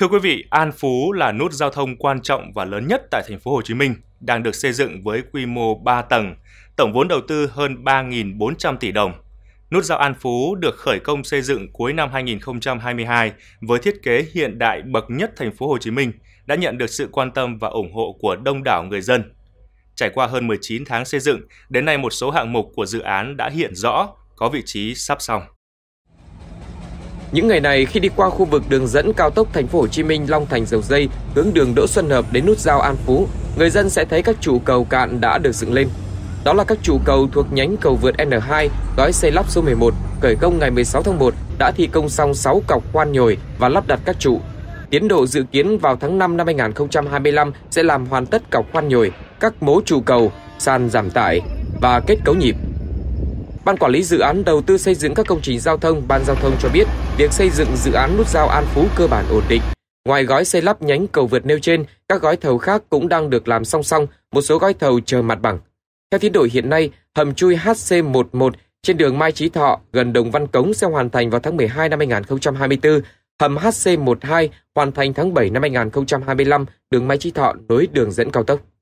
Thưa quý vị, An Phú là nút giao thông quan trọng và lớn nhất tại thành phố Hồ Chí Minh, đang được xây dựng với quy mô 3 tầng, tổng vốn đầu tư hơn 3.400 tỷ đồng. Nút giao An Phú được khởi công xây dựng cuối năm 2022 với thiết kế hiện đại bậc nhất thành phố Hồ Chí Minh, đã nhận được sự quan tâm và ủng hộ của đông đảo người dân. Trải qua hơn 19 tháng xây dựng, đến nay một số hạng mục của dự án đã hiện rõ, có vị trí sắp xong. Những ngày này khi đi qua khu vực đường dẫn cao tốc thành phố Hồ Chí Minh Long Thành Dầu Dây hướng đường Đỗ Xuân Hợp đến nút giao An Phú, người dân sẽ thấy các trụ cầu cạn đã được dựng lên. Đó là các trụ cầu thuộc nhánh cầu vượt N2, gói xây lắp số 11, khởi công ngày 16 tháng 1 đã thi công xong 6 cọc khoan nhồi và lắp đặt các trụ. Tiến độ dự kiến vào tháng 5 năm 2025 sẽ làm hoàn tất cọc khoan nhồi, các mố trụ cầu, sàn giảm tải và kết cấu nhịp. Ban quản lý dự án đầu tư xây dựng các công trình giao thông, Ban Giao thông cho biết, việc xây dựng dự án nút giao An Phú cơ bản ổn định. Ngoài gói xây lắp nhánh cầu vượt nêu trên, các gói thầu khác cũng đang được làm song song, một số gói thầu chờ mặt bằng. Theo tiến độ hiện nay, hầm chui HC11 trên đường Mai Chí Thọ gần Đồng Văn Cống sẽ hoàn thành vào tháng 12 năm 2024, hầm HC12 hoàn thành tháng 7 năm 2025, đường Mai Chí Thọ nối đường dẫn cao tốc.